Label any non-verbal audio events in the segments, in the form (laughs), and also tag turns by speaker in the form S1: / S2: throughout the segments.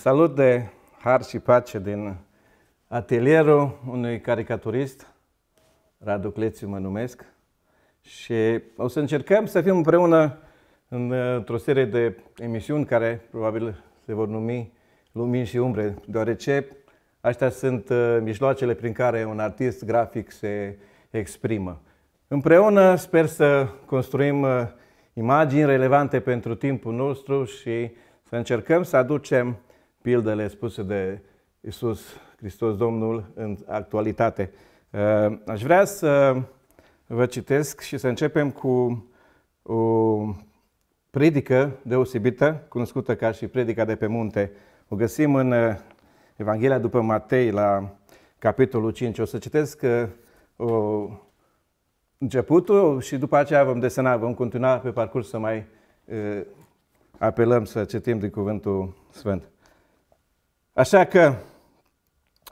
S1: salut de har și pace din atelierul unui caricaturist, Radu Clețiu mă numesc, și o să încercăm să fim împreună într-o serie de emisiuni care probabil se vor numi Lumini și Umbre, deoarece astea sunt uh, mijloacele prin care un artist grafic se exprimă. Împreună sper să construim uh, imagini relevante pentru timpul nostru și să încercăm să aducem pildele spuse de Isus Hristos Domnul în actualitate. Uh, aș vrea să vă citesc și să începem cu o predică deosebită, cunoscută ca și predica de pe munte. O găsim în uh, Evanghelia după Matei, la capitolul 5. O să citesc uh, o, începutul și după aceea vom desena, vom continua pe parcurs să mai apelăm să citim din Cuvântul Sfânt. Așa că,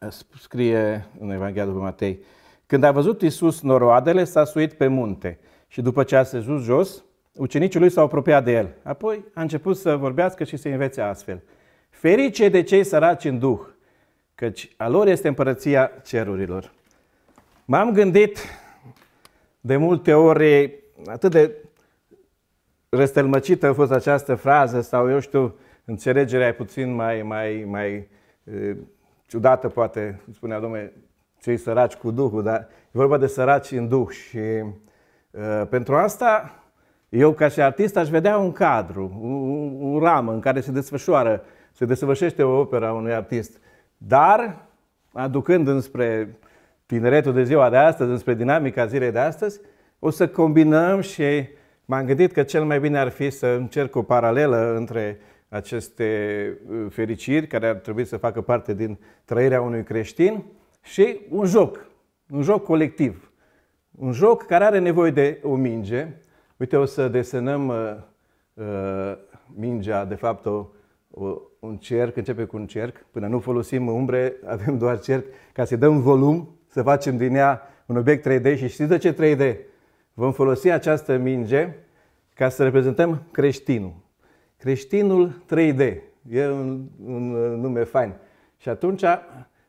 S1: uh, scrie în Evanghelia după Matei, când a văzut Iisus noroadele, s-a suit pe munte și după ce a sejus jos, ucenicii lui s-au apropiat de el. Apoi a început să vorbească și să învețe astfel. Ferice de cei săraci în duh, căci a lor este împărăția cerurilor. M-am gândit de multe ori, atât de răstălmăcită a fost această frază, sau eu știu, înțelegerea e puțin mai, mai, mai e, ciudată, poate, spunea domnule, cei săraci cu Duhul, dar e vorba de săraci în Duh și e, pentru asta eu ca și artist aș vedea un cadru, un, un ramă în care se desfășoară, se desfășește o opera unui artist, dar aducând înspre tineretul de ziua de astăzi, înspre dinamica zilei de astăzi, o să combinăm și m-am gândit că cel mai bine ar fi să încerc o paralelă între aceste uh, fericiri care ar trebui să facă parte din trăirea unui creștin și un joc, un joc colectiv. Un joc care are nevoie de o minge. Uite, o să desenăm uh, uh, mingea, de fapt, o, o, un cerc, începe cu un cerc, până nu folosim umbre, (laughs) avem doar cerc, ca să dăm volum, să facem din ea un obiect 3D și știți de ce 3D? Vom folosi această minge ca să reprezentăm creștinul. Creștinul 3D. E un, un uh, nume fain. Și atunci,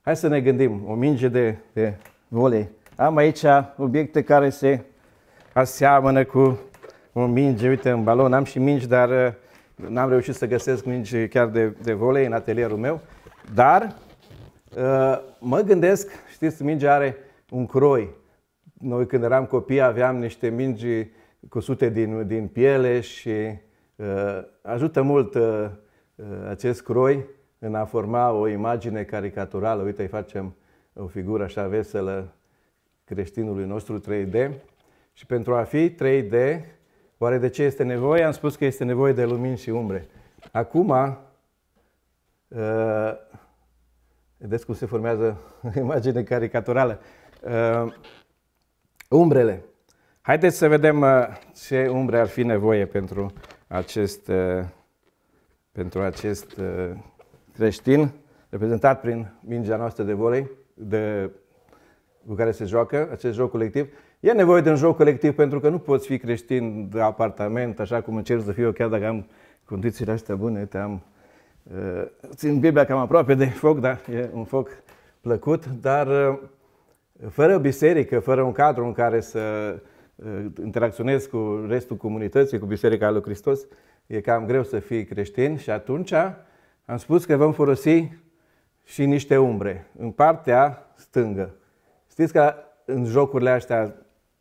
S1: hai să ne gândim. O minge de, de volei. Am aici obiecte care se aseamănă cu o minge. Uite, în balon. Am și mingi, dar uh, n-am reușit să găsesc mingi chiar de, de volei în atelierul meu. Dar uh, mă gândesc, știți, mingea are un croi. Noi când eram copii aveam niște mingi cusute din, din piele și Eh, ajută mult eh, eh, acest croi în a forma o imagine caricaturală. Uite, îi facem o figură așa veselă creștinului nostru 3D. Și pentru a fi 3D, oare de ce este nevoie? Am spus că este nevoie de lumini și umbre. Acum, vedeți cum se formează (laughs) imagine caricaturală. Umbrele. Haideți să vedem ce umbre ar fi nevoie pentru acest, uh, pentru acest uh, creștin, reprezentat prin mingea noastră de volei, de, cu care se joacă acest joc colectiv. E nevoie de un joc colectiv pentru că nu poți fi creștin de apartament, așa cum încerc să fiu eu, chiar dacă am condițiile astea bune, te am uh, țin Biblia cam aproape de foc, dar e un foc plăcut, dar uh, fără biserică, fără un cadru în care să Uh, interacționezi cu restul comunității, cu Biserica lui Hristos, e cam greu să fii creștin și atunci am spus că vom folosi și niște umbre în partea stângă. Știți că în jocurile astea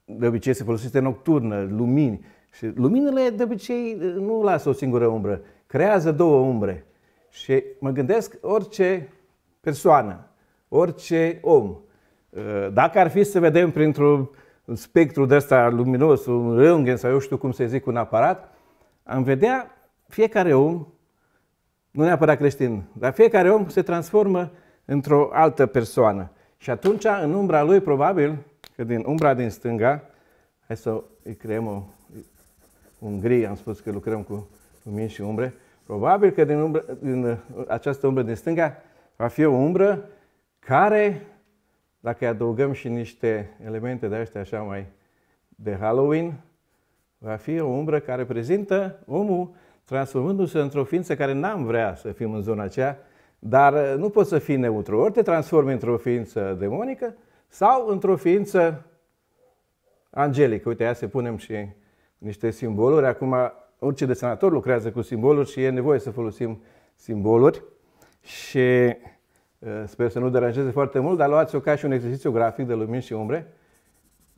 S1: de obicei se folosește nocturnă, lumini și luminile de obicei uh, nu lasă o singură umbră, creează două umbre. Și mă gândesc orice persoană, orice om, uh, dacă ar fi să vedem printr-o spectru de ăsta luminos, un rângen sau eu știu cum să zic, un aparat, am vedea fiecare om, nu neapărat creștin, dar fiecare om se transformă într-o altă persoană. Și atunci, în umbra lui, probabil, că din umbra din stânga, hai să îi creăm o, un gri, am spus că lucrăm cu lumini și umbre, probabil că din, umbra, din această umbră din stânga va fi o umbră care dacă adăugăm și niște elemente de astea așa mai de Halloween, va fi o umbră care prezintă omul transformându-se într-o ființă care n-am vrea să fim în zona aceea, dar uh, nu poți să fii neutru. Ori te transformi într-o ființă demonică sau într-o ființă angelică. Uite, aia se punem și niște simboluri. Acum orice desenator lucrează cu simboluri și e nevoie să folosim simboluri. Și Eh, sper să nu deranjeze foarte mult, dar luați-o ca și un exercițiu grafic de lumini și umbre.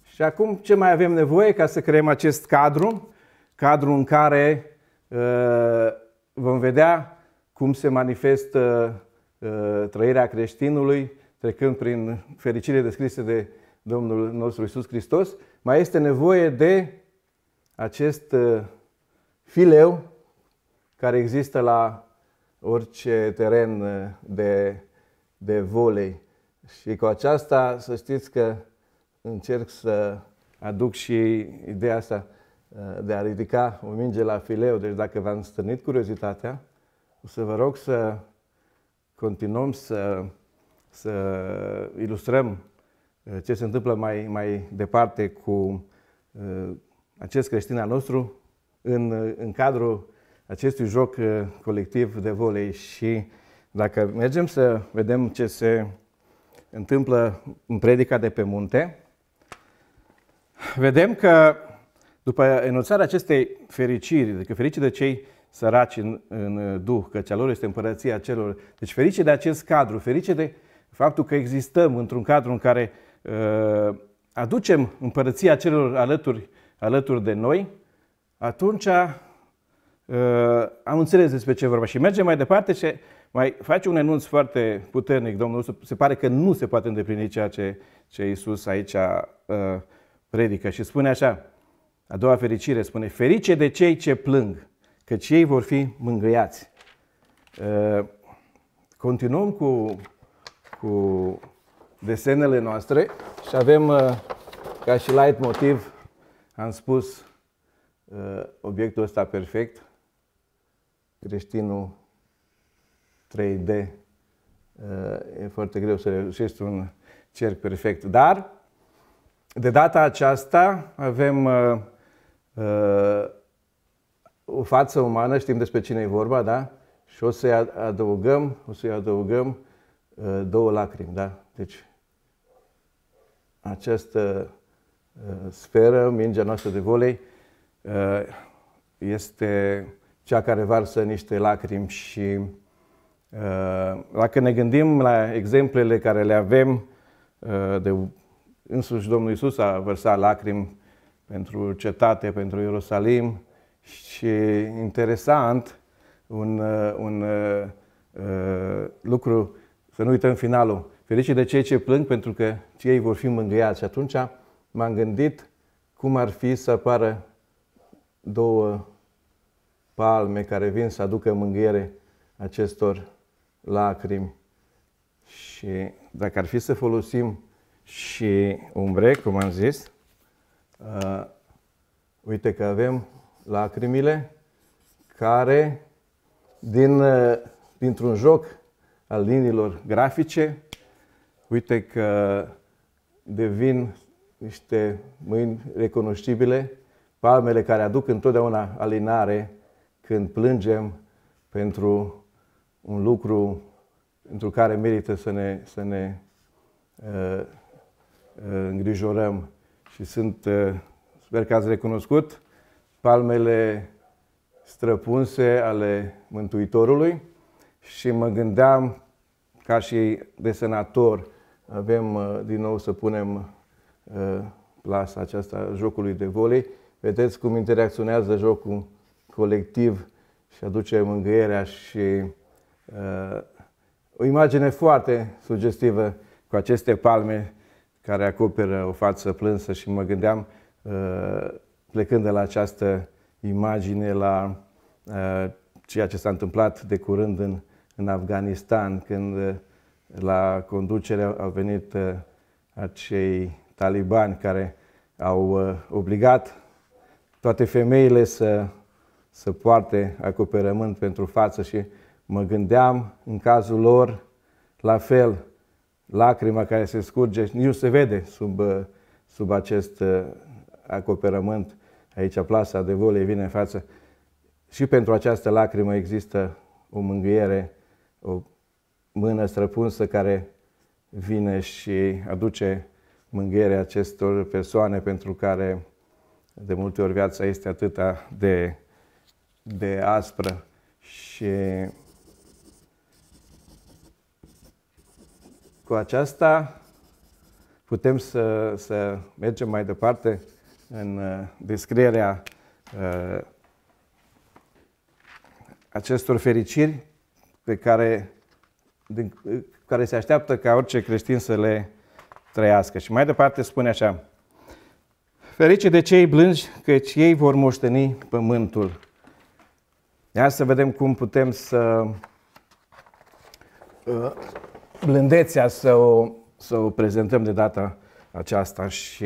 S1: Și acum ce mai avem nevoie ca să creăm acest cadru? Cadru în care eh, vom vedea cum se manifestă eh, trăirea creștinului trecând prin fericire descrise de Domnul nostru Isus Hristos. Mai este nevoie de acest fileu care există la orice teren de de volei. Și cu aceasta să știți că încerc să aduc și ideea asta uh, de a ridica o minge la fileu. Deci dacă v-am stârnit curiozitatea, o să vă rog să continuăm să, să ilustrăm uh, ce se întâmplă mai, mai departe cu uh, acest creștin al nostru în, în cadrul acestui joc colectiv de volei și dacă mergem să vedem ce se întâmplă în predica de pe munte, vedem că după enunțarea acestei fericiri, adică ferici de cei săraci în, în Duh, căci cea lor este împărăția celor. Deci ferice de acest cadru, ferice de faptul că existăm într-un cadru în care uh, aducem împărăția celor alături, alături de noi, atunci Uh, am înțeles despre ce vorba și mergem mai departe și mai face un enunț foarte puternic, Domnul Iisus, se pare că nu se poate îndeplini ceea ce, ce Iisus aici uh, predică și spune așa, a doua fericire spune, ferice de cei ce plâng, căci ei vor fi mângâiați. Uh, continuăm cu, cu desenele noastre și avem uh, ca și light motiv, am spus, uh, obiectul ăsta perfect, creștinul 3D, uh, e foarte greu să reușești un cerc perfect. Dar, de data aceasta, avem uh, uh, o față umană, știm despre cine e vorba, da? Și o să-i adăugăm, o să-i adăugăm două lacrimi, da? Deci, această sferă, mingea noastră de volei, este cea care varsă niște lacrimi și uh, dacă ne gândim la exemplele care le avem, uh, de însuși Domnul Isus a vărsat lacrimi pentru cetate, pentru Ierusalim și interesant, un, uh, un uh, lucru, să nu uităm finalul, fericit de cei ce plâng pentru că ei vor fi mângâiați. Și atunci m-am gândit cum ar fi să apară două palme care vin să aducă mânghiere acestor lacrimi. Și dacă ar fi să folosim și umbre, cum am zis, uh, uite că avem lacrimile care, din, uh, dintr-un joc al liniilor grafice, uite că devin niște mâini recunoștibile, palmele care aduc întotdeauna alinare când plângem pentru un lucru pentru care merită să ne, să ne uh, uh, îngrijorăm. Și sunt, uh, sper că ați recunoscut, palmele străpunse ale Mântuitorului și mă gândeam, ca și desenator, avem uh, din nou să punem uh, plasa aceasta jocului de volei. Vedeți cum interacționează jocul colectiv și aduce mângâierea și uh, o imagine foarte sugestivă cu aceste palme care acoperă o față plânsă și mă gândeam, uh, plecând de la această imagine, la uh, ceea ce s-a întâmplat de curând în, în Afganistan, când uh, la conducere au venit uh, acei talibani care au uh, obligat toate femeile să să poarte acoperământ pentru față și mă gândeam în cazul lor la fel, lacrima care se scurge, nu se vede sub, uh, sub acest uh, acoperământ, aici plasa de volei vine în față. Și pentru această lacrimă există o mângâiere, o mână străpunsă care vine și aduce mângâierea acestor persoane pentru care de multe ori viața este atâta de de aspră și cu aceasta putem să, să mergem mai departe în uh, descrierea uh, acestor fericiri pe care, din, uh, care se așteaptă ca orice creștin să le trăiască. Și mai departe spune așa, Ferice de cei blânzi, căci ei vor moșteni pământul. Ia să vedem cum putem să uh, blândețea să o, să o prezentăm de data aceasta și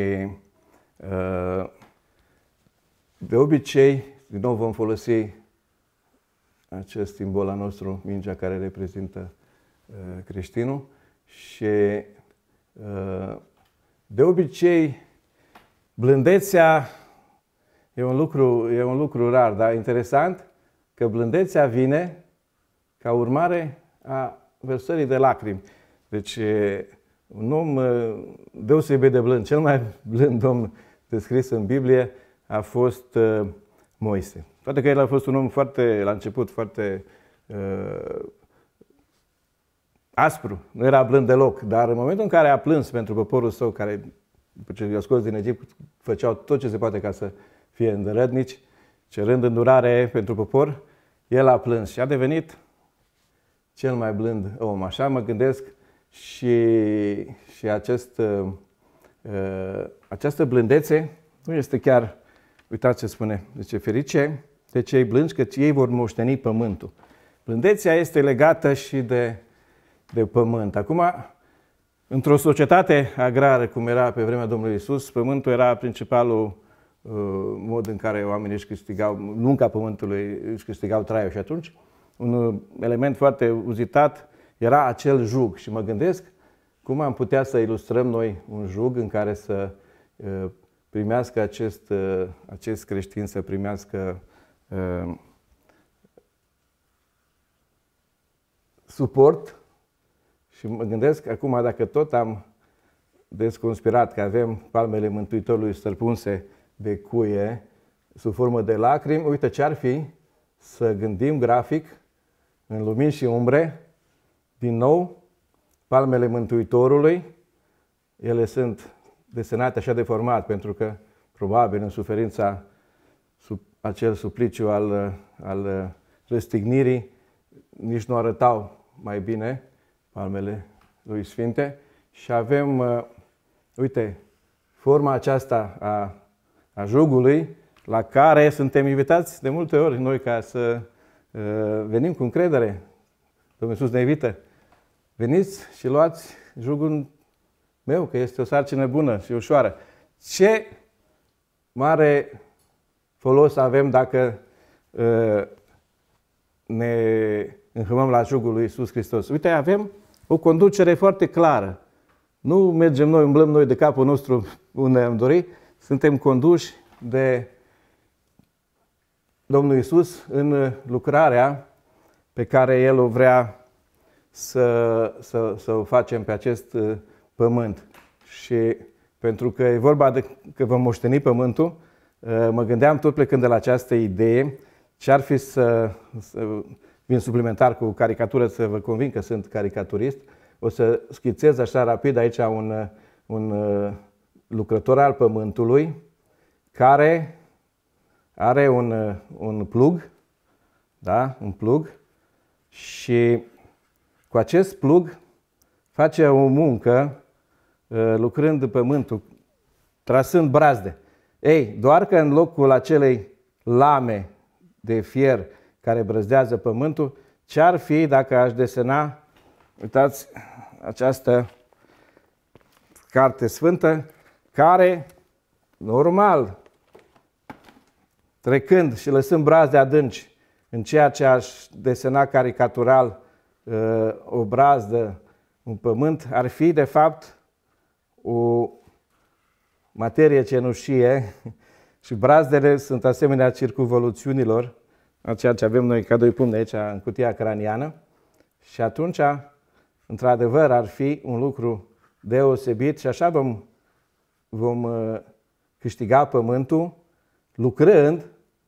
S1: uh, de obicei, din nou vom folosi acest simbol al nostru, mingea care reprezintă uh, creștinul și de obicei blândețea e un lucru, e un lucru rar, dar interesant că blândețea vine ca urmare a vărsării de lacrimi. Deci, un om deosebit de blând, cel mai blând om descris în Biblie a fost Moise. Poate că el a fost un om foarte, la început, foarte uh, aspru, nu era blând deloc, dar în momentul în care a plâns pentru poporul său, care după ce i-a scos din Egipt, făceau tot ce se poate ca să fie îndărădnici, cerând îndurare pentru popor, el a plâns și a devenit cel mai blând om. Așa mă gândesc și, și acest, uh, uh, această blândețe nu este chiar, uitați ce spune, zice, ferice de cei blânzi, că ei vor moșteni pământul. Blândețea este legată și de, de pământ. Acum, într-o societate agrară, cum era pe vremea Domnului Isus, pământul era principalul Uh, mod în care oamenii își câștigau, munca pământului își câștigau traiul și atunci un uh, element foarte uzitat era acel jug și mă gândesc cum am putea să ilustrăm noi un jug în care să uh, primească acest, acest creștin, să primească suport și mă gândesc acum dacă tot am desconspirat că avem palmele Mântuitorului stăpânse de cuie sub formă de lacrimi, uite ce ar fi să gândim grafic în lumini și umbre, din nou, palmele Mântuitorului, ele sunt desenate așa de format, pentru că probabil în suferința sub acel supliciu al, al răstignirii, nici nu arătau mai bine palmele lui Sfinte. Și avem, uh, uite, forma aceasta a a jugului, la care suntem invitați de multe ori noi ca să uh, venim cu încredere. Domnul Iisus ne invită. Veniți și luați jugul meu, că este o sarcină bună și ușoară. Ce mare folos avem dacă uh, ne înhămăm la jugul lui Iisus Hristos. Uite, avem o conducere foarte clară. Nu mergem noi, umblăm noi de capul nostru unde am dorit, suntem conduși de Domnul Isus în lucrarea pe care El o vrea să, să, să o facem pe acest uh, pământ. Și pentru că e vorba de că vom moșteni pământul, uh, mă gândeam tot plecând de la această idee ce ar fi să, să vin suplimentar cu caricatură să vă convin că sunt caricaturist. O să schițez așa rapid aici un, un uh, lucrător al pământului care are un, un plug, da? un plug și cu acest plug face o muncă uh, lucrând pământul, trasând brazde. Ei, doar că în locul acelei lame de fier care brăzdează pământul, ce ar fi dacă aș desena, uitați, această carte sfântă, care, normal, trecând și lăsând de adânci în ceea ce aș desena caricatural uh, o brazdă, un pământ, ar fi, de fapt, o materie cenușie (laughs) și brazdele sunt asemenea circunvoluțiunilor, a ceea ce avem noi ca doi pumni aici în cutia craniană. Și atunci, într-adevăr, ar fi un lucru deosebit și așa vom vom uh, câștiga pământul lucrând,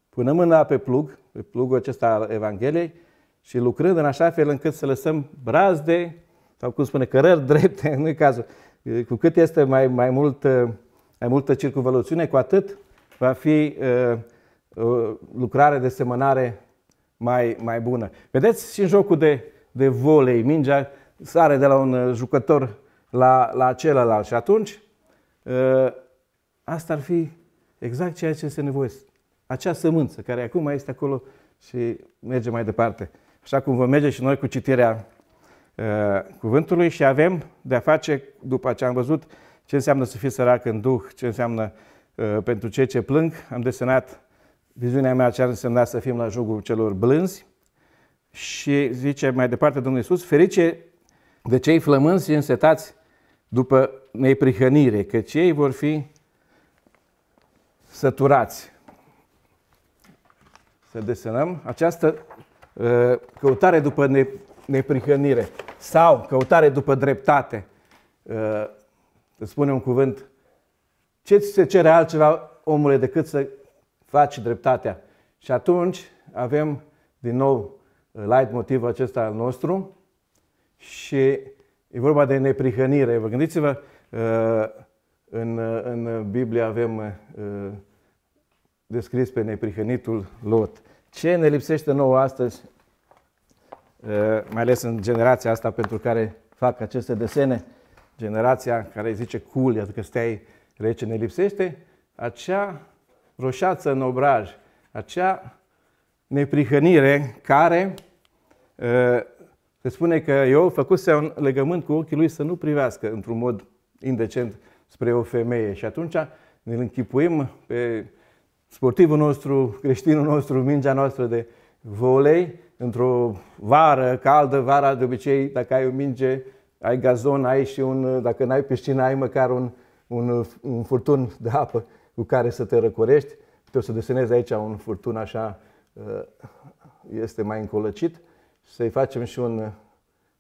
S1: punând mâna pe plug, pe plugul acesta al Evangheliei, și lucrând în așa fel încât să lăsăm brazde, sau cum spune, cărări drepte, (laughs) nu e cazul. Uh, cu cât este mai, mai, mult, uh, mai multă circunvoluțiune, cu atât va fi uh, uh, lucrare de semănare mai, mai bună. Vedeți și în jocul de, de volei, mingea sare de la un jucător la, la celălalt și atunci Uh, asta ar fi exact ceea ce este nevoie. Acea sămânță care acum este acolo și merge mai departe. Așa cum vom merge și noi cu citirea uh, cuvântului și avem de-a face, după ce am văzut ce înseamnă să fii sărac în duh, ce înseamnă uh, pentru cei ce plâng, am desenat viziunea mea ce ar însemna să fim la jugul celor blânzi și zice mai departe Domnul Iisus, ferice de cei flămânzi și însetați după neprihănire, căci ei vor fi săturați. Să desenăm această uh, căutare după neprihănire sau căutare după dreptate. Uh, îți spune un cuvânt, ce ți se cere altceva, omule, decât să faci dreptatea? Și atunci avem din nou uh, light motivul acesta al nostru și E vorba de neprihănire. Vă gândiți-vă, uh, în, uh, în Biblie avem uh, descris pe neprihănitul Lot. Ce ne lipsește nouă astăzi, mai ales în generația asta pentru care fac aceste desene, generația care zice cool, adică stai rece, ne lipsește acea roșață în obraj, acea neprihănire care se spune că eu făcuse un legământ cu ochii lui să nu privească într-un mod indecent spre o femeie. Și atunci ne închipuim pe sportivul nostru, creștinul nostru, mingea noastră de volei, într-o vară caldă, vara de obicei, dacă ai o minge, ai gazon, ai și un, dacă n-ai piscină, ai măcar un, un, un furtun de apă cu care să te răcorești. Te o să desenezi aici un furtun așa, uh, este mai încolăcit să-i facem și un,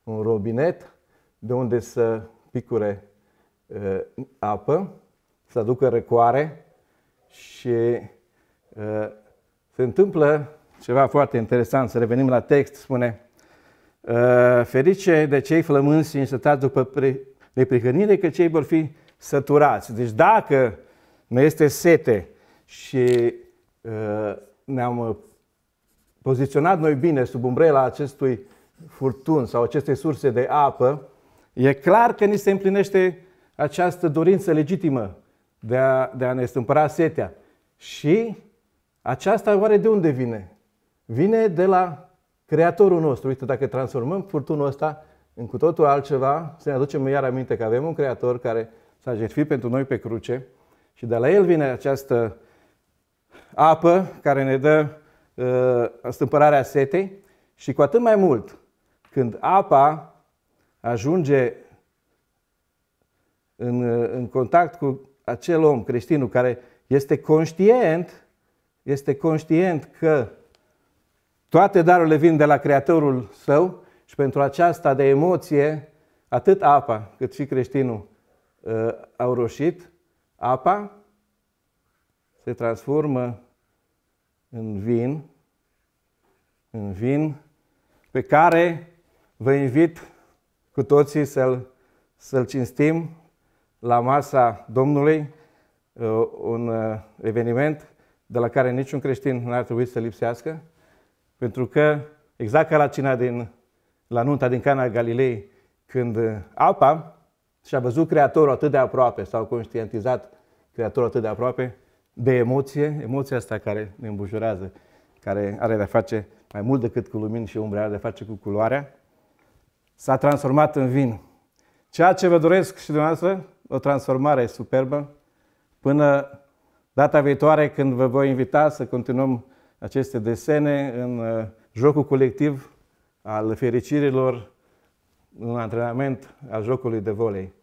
S1: un robinet de unde să picure uh, apă, să aducă răcoare și uh, se întâmplă ceva foarte interesant, să revenim la text, spune uh, Ferice de cei flămânzi și însetați după neprihănire, că cei vor fi săturați. Deci dacă ne este sete și uh, ne-am poziționat noi bine sub umbrela acestui furtun sau acestei surse de apă, e clar că ni se împlinește această dorință legitimă de a, de a ne stâmpăra setea. Și aceasta oare de unde vine? Vine de la Creatorul nostru. Uite, dacă transformăm furtunul ăsta în cu totul altceva, să ne aducem iar aminte că avem un Creator care s-a jertfit pentru noi pe cruce și de la El vine această apă care ne dă Uh, stâmpărarea setei și cu atât mai mult când apa ajunge în, uh, în contact cu acel om, creștinul, care este conștient, este conștient că toate darurile vin de la Creatorul său și pentru aceasta de emoție, atât apa cât și creștinul uh, au roșit, apa se transformă în vin, în vin, pe care vă invit cu toții să-l să cinstim la masa Domnului, uh, un uh, eveniment de la care niciun creștin nu ar trebui să lipsească, pentru că, exact ca la cina din, la nunta din Cana Galilei, când apa și-a văzut Creatorul atât de aproape, s-au conștientizat Creatorul atât de aproape, de emoție, emoția asta care ne îmbujurează, care are de-a face mai mult decât cu lumini și umbre, are de-a face cu culoarea, s-a transformat în vin. Ceea ce vă doresc și dumneavoastră, o transformare superbă, până data viitoare când vă voi invita să continuăm aceste desene în uh, jocul colectiv al fericirilor, un antrenament al jocului de volei.